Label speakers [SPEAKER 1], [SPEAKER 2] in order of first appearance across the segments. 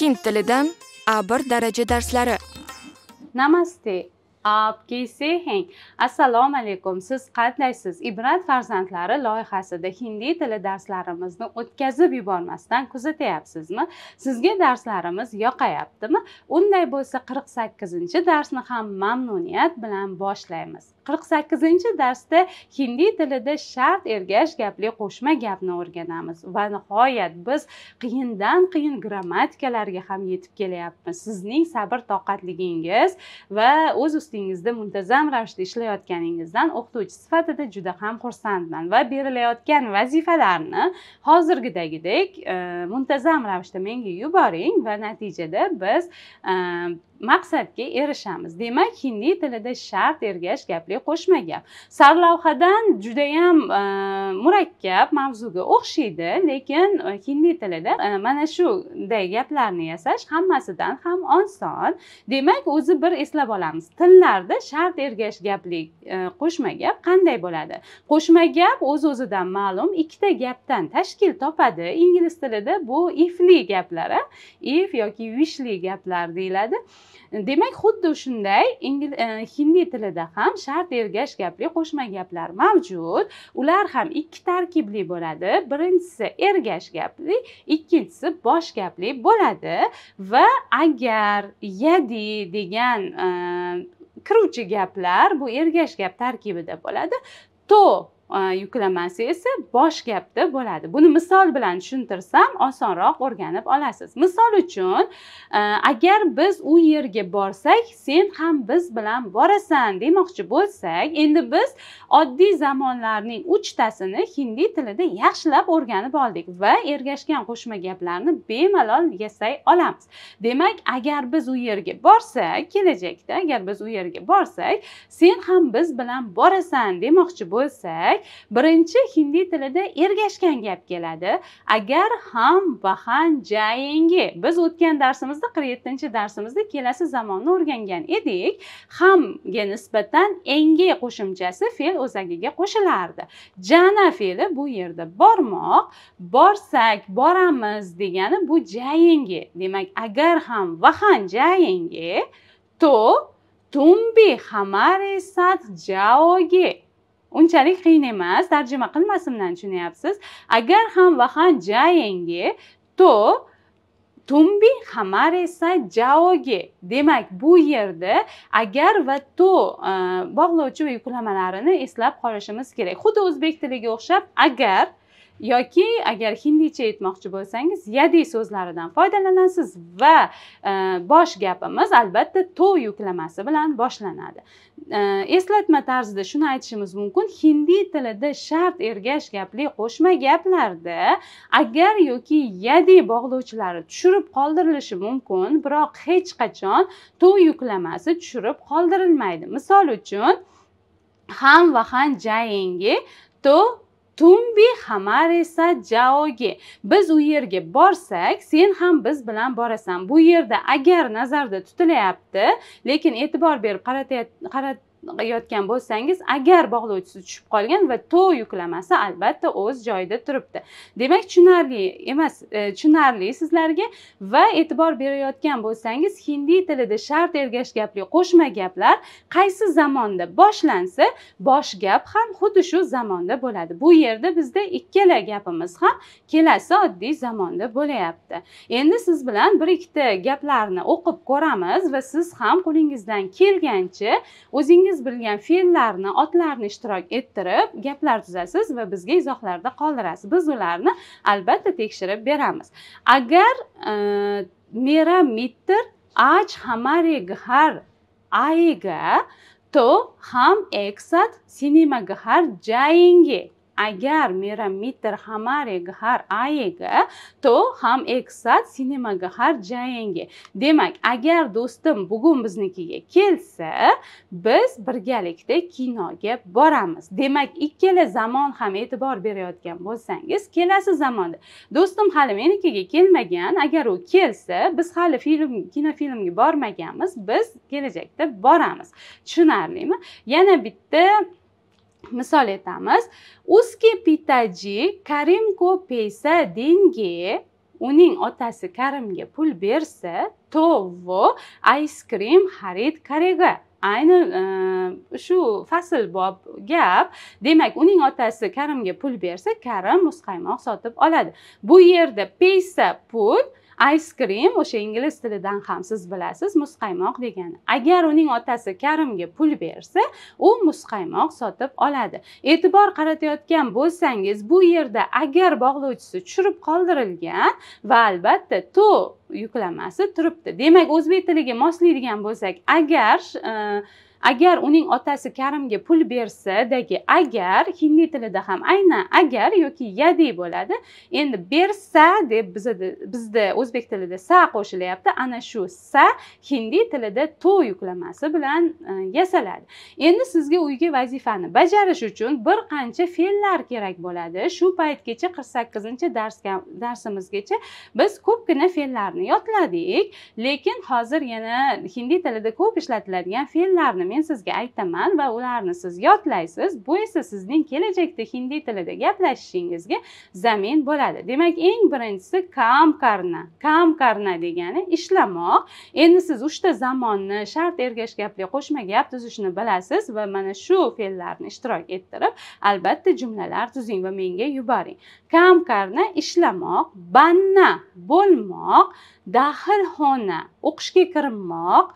[SPEAKER 1] hind tilidan a1 daraja darslari namaste आप कैसे assalomu alaykum siz qandaysiz ibrat farzandlari loyihasida hindiy tili darslarimizni o'tkazib yubormasdan kuzatyapsizmi sizga darslarimiz yoqayaptimi unday bo'lsa qirq sakkizinchi darsni ham mamnuniyat bilan boshlaymiz qirq sakkizinchi darsda hindi tilida shart ergash gapli qo'shma gapni o'rganamiz va nihoyat biz qiyindan qiyin grammatikalarga ham yetib kelyapmiz sizning sabr toqatligingiz va o'z ustingizda muntazam ravishda ishlayotganingizdan o'qituvchi sifatida juda ham xursandman va berilayotgan vazifalarni hozirgidagidek e, muntazam ravishda menga yuboring va natijada biz e, maqsadga erishamiz demak hindi tilida shart ergash gapli qo'shma gap sarlavhadan judayam e, murakkab mavzuga o'xshaydi lekin e, hindi tilida e, mana shunday gaplarni yasash hammasidan ham oson demak o'zi bir eslab olamiz tillarda shart ergash gapli qo'shma gap qanday bo'ladi qo'shma gap o'z o'zidan ma'lum ikkita gapdan tashkil topadi ingliz tilida bu ifli gaplari if yoki wishli gaplar deyiladi demak xuddi shunday ingil e, hindi tilida ham shart ergash gapli qo'shma gaplar mavjud ular ham ikki tarkibli bo'ladi birinchisi ergash gapli ikkinchisi bosh gapli bo'ladi va agar yadi degan e, kiruvchi gaplar bu ergash gap tarkibida bo'ladi to yuklamasi esa bosh gapda bo'ladi buni misol bilan tushuntirsam osonroq o'rganib olasiz misol uchun agar biz u yerga borsak sen ham biz bilan borasan demoqchi bo'lsak endi biz oddiy zamonlarning uchtasini hindi tilida yaxshilab o'rganib oldik va ergashgan qo'shma gaplarni bemalol yasay olamiz demak agar biz u yerga borsak kelajakda agar biz u yerga borsak sen ham biz bilan borasan demoqchi bo'lsak birinchi hindi tilida ergashgan gap keladi agar ham bahan jayingi biz o'tgan darsimizda qirq yettinchi darsimizda kelasi zamonni o'rgangan edik hamga nisbatan engi qo'shimchasi fe'l o'zagiga qo'shilardi jana fe'li bu yerda bormoq borsak boramiz degani bu jayingi demak agar ham vahan jayingi to tumbi hamari sat jaogi unchalik qiyin emas tarjima qilmasimdan tushunyapsiz agar ham vahanjayengi to tumbi hamaresa jaoge demak bu yerda agar va to e, bog'lovchi va yuklamalarini eslab qolishimiz kerak xuddi o'zbek tiliga o'xshab agar yoki agar hindicha aytmoqchi bo'lsangiz yadi so'zlaridan foydalanasiz va e, bosh gapimiz albatta to yuklamasi bilan boshlanadi e, eslatma tarzida shuni aytishimiz mumkin hindiy tilida shart ergash gapli qo'shma gaplarda agar yoki yadi bog'lovchilari tushirib qoldirilishi mumkin biroq hech qachon to yuklamasi tushirib qoldirilmaydi misol uchun ham va han jayingi to tumbi hamaresa jaoge biz u yerga borsak sen ham biz bilan borasan bu yerda agar nazarda tutilyapti lekin e'tibor berib qaratayotgan yotgan bo'lsangiz agar bog'lovchisi tushib qolgan va to yuklamasi albatta o'z joyida turibdi demak tushunarli emas e, tushunarli sizlarga va e'tibor berayotgan bo'lsangiz hindi tilida shart ergash gapli qo'shma gaplar qaysi zamonda boshlansa bosh gap ham xuddi shu zamonda bo'ladi bu yerda bizda ikkala gapimiz ham kelasi oddiy zamonda bo'layapti endi siz bilan bir ikkita gaplarni o'qib ko'ramiz va siz ham qo'lingizdan kelgancha o'zingiz o'zingiz bilgan fe'llarni otlarni ishtirok ettirib gaplar tuzasiz va bizga izohlarda qoldirasiz biz ularni albatta tekshirib beramiz agar e, mera mitter aj hamari ghar ayga e to ham eksat sinima cinema jayingi agar mera मित्र हमारे घर आएगा to ham एक साथ sinemaga har jayenge. demak agar do'stim bugun biznikiga kelsa biz birgalikda kinoga boramiz demak ikkala zamon ham e'tibor berayotgan bo'lsangiz kelasi zamonda do'stim hali menikiga kelmagan agar u kelsa biz hali film kinofilmga bormaganmiz biz kelajakda boramiz tushunarlimi yana bitta misol etamiz uski pitaji ko pesa dengi uning otasi karimga pul bersa tovo vo xarid karega ayni e, shu fasl bob gap demak uning otasi karimga pul bersa karim muzqaymoq sotib oladi bu yerda pesa pul ice cream o'sha ingliz tilidan ham siz bilasiz muzqaymoq degani agar uning otasi karimga pul bersa u muzqaymoq sotib oladi e'tibor qaratayotgan bo'lsangiz bu yerda agar bog'lovchisi tushirib qoldirilgan va albatta to yuklamasi turibdi demak o'zbek tiliga moslaydigan bo'lsak agar e, agar uning otasi karimga pul bersadagi agar hindi tilida ham aynan agar yoki yadi bo'ladi endi bersa deb bizda bizda o'zbek tilida sa qo'shilyapti ana shu sa hindi tilida to yuklamasi bilan e, yasaladi endi sizga uyga vazifani bajarish uchun bir qancha fe'llar kerak bo'ladi shu paytgacha qirq sakkizinchi dars darsimizgacha biz ko'pgina fe'llarni yodladik lekin hozir yana hindi tilida ko'p ishlatiladigan fe'llarni men sizga aytaman va ularni siz yodlaysiz bu esa sizning kelajakda hindi tilida gaplashishingizga zamin bo'ladi demak eng birinchisi kam karna kam karna degani ishlamoq endi siz uchta zamonni shart ergash gapli qo'shma gap tuzishni bilasiz va mana shu fe'llarni ishtirok ettirib albatta jumlalar tuzing va menga yuboring kam karna ishlamoq banna bo'lmoq daxilxona o'qishga kirmoq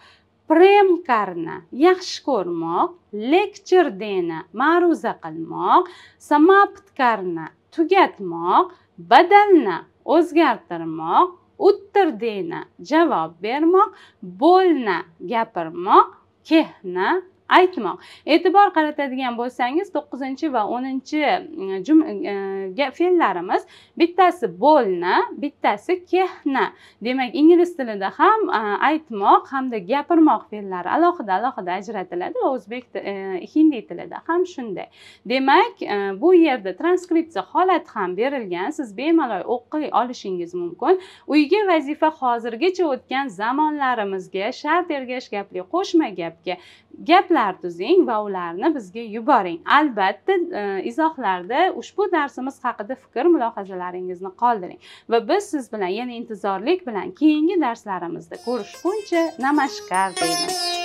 [SPEAKER 1] karna yaxshi ko'rmoq lekcherdeni ma'ruza qilmoq samaptkarni tugatmoq badalni o'zgartirmoq uttirdeni javob bermoq bo'lni gapirmoq kehni aytmoq e'tibor qaratadigan bo'lsangiz to'qqizinchi va o'ninchi mm, mm, e, fe'llarimiz bittasi bo'lna bittasi kehna demak ingliz tilida ham e, aytmoq hamda gapirmoq fe'llari alohida alohida ajratiladi va o'zbek e, hindiy tilida ham shunday demak bu yerda transkripsiya holati ham berilgan siz bemalol o'qiy olishingiz mumkin uyga vazifa hozirgacha o'tgan zamonlarimizga shart ergash gapli qo'shma gapga gap kitoblar tuzing va ularni bizga yuboring albatta e, izohlarda ushbu darsimiz haqida fikr mulohazalaringizni qoldiring va biz siz bilan yana intizorlik bilan keyingi darslarimizda ko'rishguncha namashkar deymiz